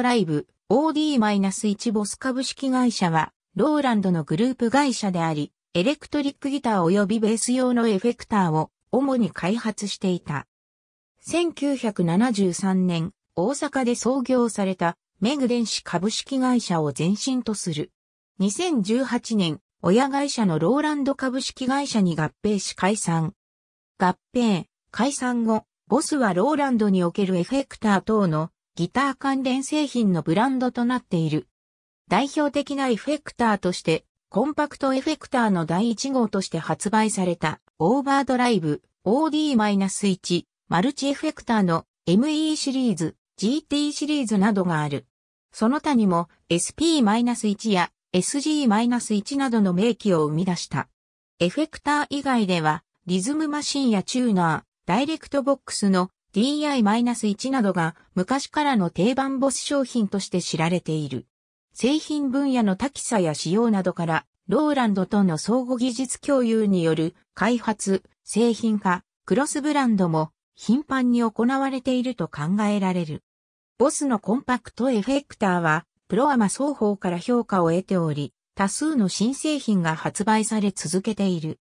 トライブ OD-1 ボス株式会社は、ローランドのグループ会社であり、エレクトリックギター及びベース用のエフェクターを主に開発していた。1973年、大阪で創業されたメグ電子株式会社を前身とする。2018年、親会社のローランド株式会社に合併し解散。合併、解散後、ボスはローランドにおけるエフェクター等のギター関連製品のブランドとなっている。代表的なエフェクターとして、コンパクトエフェクターの第1号として発売された、オーバードライブ OD-1 マルチエフェクターの ME シリーズ、GT シリーズなどがある。その他にも SP-1 や SG-1 などの名機を生み出した。エフェクター以外では、リズムマシンやチューナー、ダイレクトボックスの DI-1 などが昔からの定番ボス商品として知られている。製品分野の多岐さや仕様などから、ローランドとの相互技術共有による開発、製品化、クロスブランドも頻繁に行われていると考えられる。ボスのコンパクトエフェクターは、プロアマ双方から評価を得ており、多数の新製品が発売され続けている。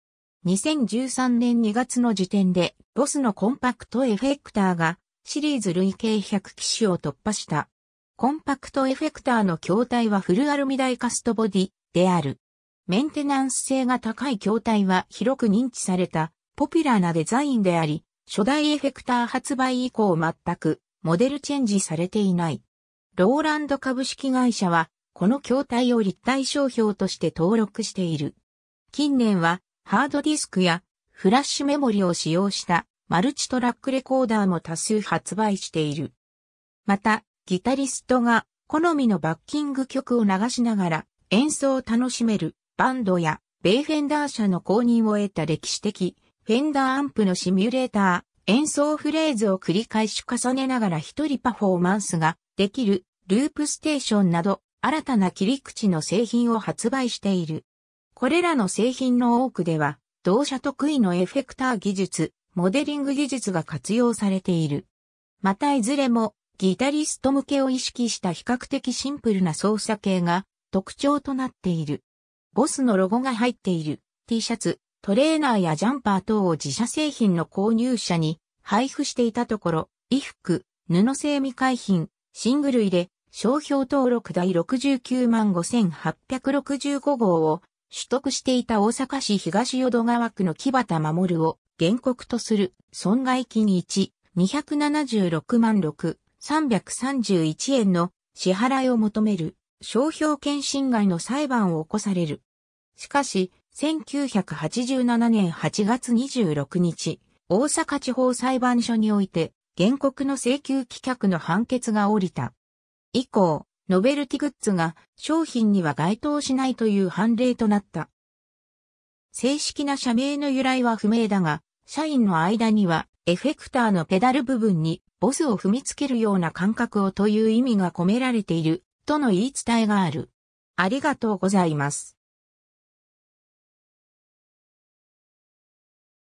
2013年2月の時点で、ボスのコンパクトエフェクターがシリーズ累計100機種を突破した。コンパクトエフェクターの筐体はフルアルミ大カストボディである。メンテナンス性が高い筐体は広く認知されたポピュラーなデザインであり、初代エフェクター発売以降全くモデルチェンジされていない。ローランド株式会社はこの筐体を立体商標として登録している。近年はハードディスクやフラッシュメモリを使用したマルチトラックレコーダーも多数発売している。また、ギタリストが好みのバッキング曲を流しながら演奏を楽しめるバンドや米フェンダー社の公認を得た歴史的フェンダーアンプのシミュレーター、演奏フレーズを繰り返し重ねながら一人パフォーマンスができるループステーションなど新たな切り口の製品を発売している。これらの製品の多くでは、同社得意のエフェクター技術、モデリング技術が活用されている。またいずれも、ギタリスト向けを意識した比較的シンプルな操作系が特徴となっている。ボスのロゴが入っている T シャツ、トレーナーやジャンパー等を自社製品の購入者に配布していたところ、衣服、布製未開品、シングル入れ、商標登録第69万5865号を取得していた大阪市東淀川区の木端守を原告とする損害金1、276万6、331円の支払いを求める商標権侵害の裁判を起こされる。しかし、1987年8月26日、大阪地方裁判所において、原告の請求棄却の判決が下りた。以降、ノベルティグッズが商品には該当しないという判例となった。正式な社名の由来は不明だが、社員の間にはエフェクターのペダル部分にボスを踏みつけるような感覚をという意味が込められているとの言い伝えがある。ありがとうございます。